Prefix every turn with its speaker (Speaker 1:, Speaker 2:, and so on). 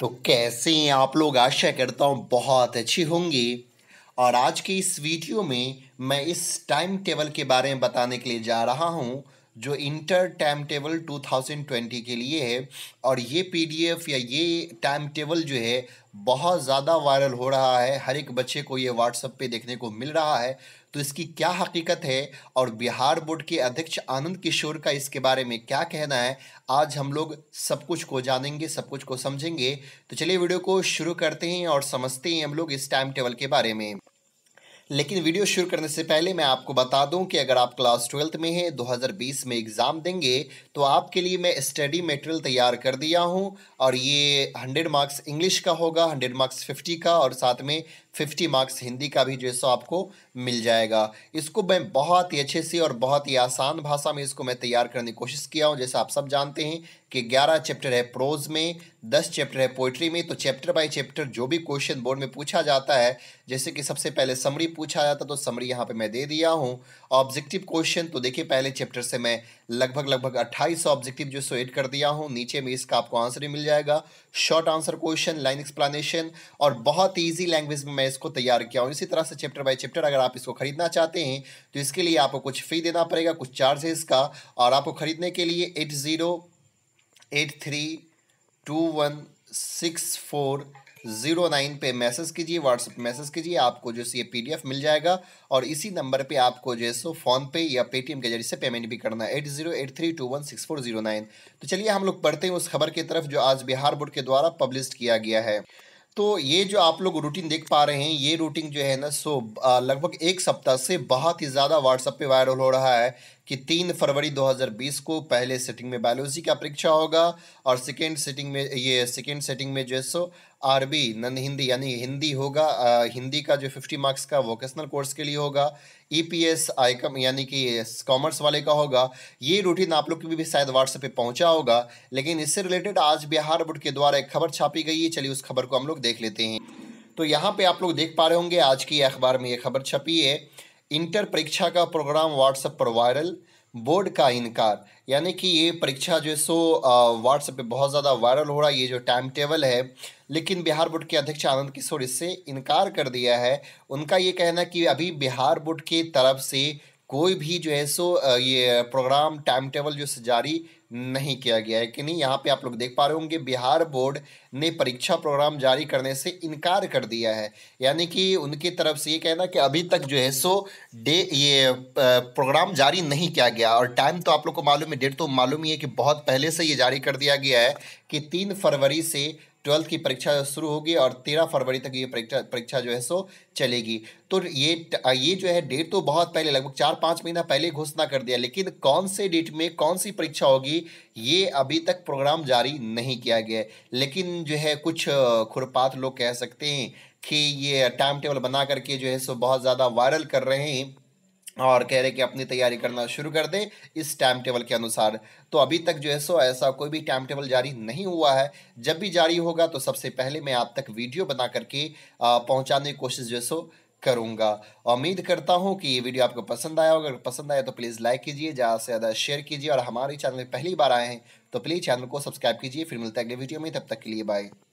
Speaker 1: तो कैसे हैं आप लोग आशा करता हूँ बहुत अच्छी होंगी और आज की इस वीडियो में मैं इस टाइम टेबल के बारे में बताने के लिए जा रहा हूँ जो इंटर टाइम टेबल 2020 के लिए है और ये पीडीएफ या ये टाइम टेबल जो है बहुत ज़्यादा वायरल हो रहा है हर एक बच्चे को ये व्हाट्सअप पे देखने को मिल रहा है तो इसकी क्या हकीकत है और बिहार बोर्ड के अध्यक्ष आनंद किशोर का इसके बारे में क्या कहना है आज हम लोग सब कुछ को जानेंगे सब कुछ को समझेंगे तो चलिए वीडियो को शुरू करते हैं और समझते हैं हम लोग इस टाइम टेबल के बारे में लेकिन वीडियो शुरू करने से पहले मैं आपको बता दूं कि अगर आप क्लास ट्वेल्थ में हैं 2020 में एग्ज़ाम देंगे तो आपके लिए मैं स्टडी मटेरियल तैयार कर दिया हूं और ये 100 मार्क्स इंग्लिश का होगा 100 मार्क्स 50 का और साथ में फिफ्टी मार्क्स हिंदी का भी जो है सो आपको मिल जाएगा इसको मैं बहुत ही अच्छे से और बहुत ही आसान भाषा में इसको मैं तैयार करने की कोशिश किया हूँ जैसे आप सब जानते हैं कि 11 चैप्टर है प्रोज में 10 चैप्टर है पोइट्री में तो चैप्टर बाय चैप्टर जो भी क्वेश्चन बोर्ड में पूछा जाता है जैसे कि सबसे पहले समरी पूछा जाता तो समरी यहाँ पर मैं दे दिया हूँ ऑब्जेक्टिव क्वेश्चन तो देखिए पहले चैप्टर से मैं लगभग लगभग अट्ठाईस ऑब्जेक्टिव जो सो एड कर दिया हूँ नीचे में इसका आपको आंसर ही मिल जाएगा short answer question line explanation और बहुत ईजी लैंग्वेज में मैं इसको तैयार किया हूँ इसी तरह से चैप्टर बाय चैप्टर अगर आप इसको खरीदना चाहते हैं तो इसके लिए आपको कुछ फ़ी देना पड़ेगा कुछ चार्जेस का और आपको ख़रीदने के लिए eight zero eight three two one six four zero nine पे मैसेज कीजिए व्हाट्सएप मैसेज कीजिए आपको जो है ये पीडीएफ मिल जाएगा और इसी नंबर पे आपको जो है सो फ़ोनपे या पेटीएम के जरिए से पेमेंट भी करना है eight zero eight three two one six four zero nine तो चलिए हम लोग पढ़ते हैं उस खबर की तरफ जो आज बिहार बोर्ड के द्वारा पब्लिश किया गया है तो ये जो आप लोग रूटीन देख पा रहे हैं ये रूटीन जो है ना सो लगभग एक सप्ताह से बहुत ही ज़्यादा व्हाट्सएप पे वायरल हो रहा है कि तीन फरवरी 2020 को पहले सेटिंग में बायोलॉजी का परीक्षा होगा और सेकेंड सेटिंग में ये सेकेंड सेटिंग में जो है सो आरबी नन हिंदी यानी हिंदी होगा आ, हिंदी का जो 50 मार्क्स का वोकेशनल कोर्स के लिए होगा ईपीएस e आईकम यानी कि कॉमर्स वाले का होगा ये रूटीन आप लोग की भी शायद व्हाट्सएप पे पहुंचा होगा लेकिन इससे रिलेटेड आज बिहार बोर्ड के द्वारा एक खबर छापी गई है चलिए उस खबर को हम लोग देख लेते हैं तो यहाँ पे आप लोग देख पा रहे होंगे आज की अखबार में ये खबर छपी है इंटर परीक्षा का प्रोग्राम व्हाट्सएप पर वायरल बोर्ड का इनकार यानी कि ये परीक्षा जो है सो व्हाट्सएप पे बहुत ज़्यादा वायरल हो रहा है ये जो टाइम टेबल है लेकिन बिहार बोर्ड के अध्यक्ष आनंद किशोर इससे इनकार कर दिया है उनका ये कहना कि अभी बिहार बोर्ड की तरफ से कोई भी जो है सो ये प्रोग्राम टाइम टेबल जो जारी नहीं किया गया है कि नहीं यहाँ पे आप लोग देख पा रहे होंगे बिहार बोर्ड ने परीक्षा प्रोग्राम जारी करने से इनकार कर दिया है यानी कि उनकी तरफ से ये कहना कि अभी तक जो है सो डे ये प्रोग्राम जारी नहीं किया गया और टाइम तो आप लोग को मालूम है डेट तो मालूम ही है कि बहुत पहले से ये जारी कर दिया गया है कि तीन फरवरी से ट्वेल्थ की परीक्षा शुरू होगी और तेरह फरवरी तक ये परीक्षा परीक्षा जो है सो चलेगी तो ये ये जो है डेट तो बहुत पहले लगभग चार पाँच महीना पहले घोषणा कर दिया लेकिन कौन से डेट में कौन सी परीक्षा होगी ये अभी तक प्रोग्राम जारी नहीं किया गया लेकिन जो है कुछ खुरपात लोग कह सकते हैं कि ये टाइम टेबल बना करके जो है सो बहुत ज़्यादा वायरल कर रहे हैं और कह रहे कि अपनी तैयारी करना शुरू कर दें इस टाइम टेबल के अनुसार तो अभी तक जो है सो ऐसा कोई भी टाइम टेबल जारी नहीं हुआ है जब भी जारी होगा तो सबसे पहले मैं आप तक वीडियो बना करके पहुंचाने की कोशिश जो है सो करूंगा उम्मीद करता हूं कि ये वीडियो आपको पसंद आया होगा अगर पसंद आया तो प्लीज़ लाइक कीजिए ज़्यादा से ज़्यादा शेयर कीजिए और हमारे चैनल में पहली बार आए हैं तो प्लीज़ चैनल को सब्सक्राइब कीजिए फिर मिलता है अगले वीडियो में तब तक के लिए बाय